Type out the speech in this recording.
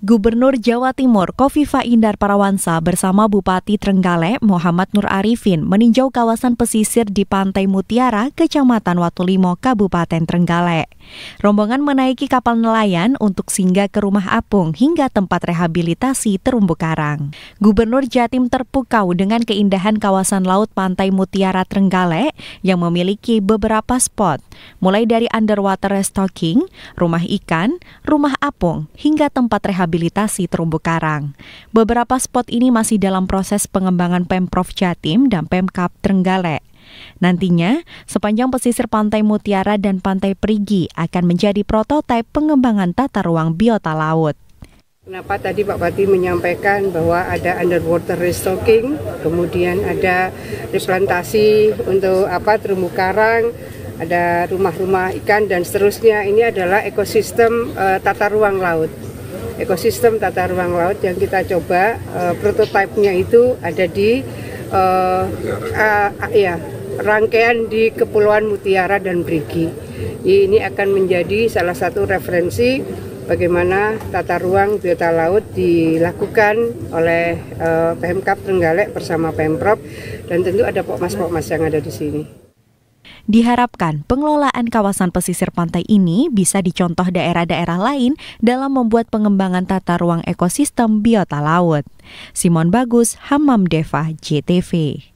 Gubernur Jawa Timur Kofifa Indar Parawansa bersama Bupati Trenggale Muhammad Nur Arifin meninjau kawasan pesisir di Pantai Mutiara, Kecamatan Watulimo, Kabupaten Trenggale. Rombongan menaiki kapal nelayan untuk singgah ke rumah apung hingga tempat rehabilitasi terumbu karang. Gubernur Jatim terpukau dengan keindahan kawasan laut Pantai Mutiara Trenggale yang memiliki beberapa spot, mulai dari underwater restocking, rumah ikan, rumah apung, hingga tempat rehabilitasi rehabilitasi terumbu karang. Beberapa spot ini masih dalam proses pengembangan Pemprov Jatim dan Pemkap Trenggalek. Nantinya, sepanjang pesisir Pantai Mutiara dan Pantai Perigi akan menjadi prototipe pengembangan tata ruang biota laut. Kenapa tadi Pak Bati menyampaikan bahwa ada underwater restocking, kemudian ada replantasi untuk apa terumbu karang, ada rumah-rumah ikan dan seterusnya. Ini adalah ekosistem uh, tata ruang laut ekosistem tata ruang laut yang kita coba uh, prototipenya itu ada di uh, uh, uh, ya rangkaian di Kepulauan Mutiara dan Brigi. Ini akan menjadi salah satu referensi bagaimana tata ruang biota laut dilakukan oleh uh, eh, PMK Trenggalek bersama Pemprov dan tentu ada pokmas-pokmas yang ada di sini. Diharapkan pengelolaan kawasan pesisir pantai ini bisa dicontoh daerah-daerah lain dalam membuat pengembangan tata ruang ekosistem biota laut. Simon Bagus, Hamam Deva, JTV.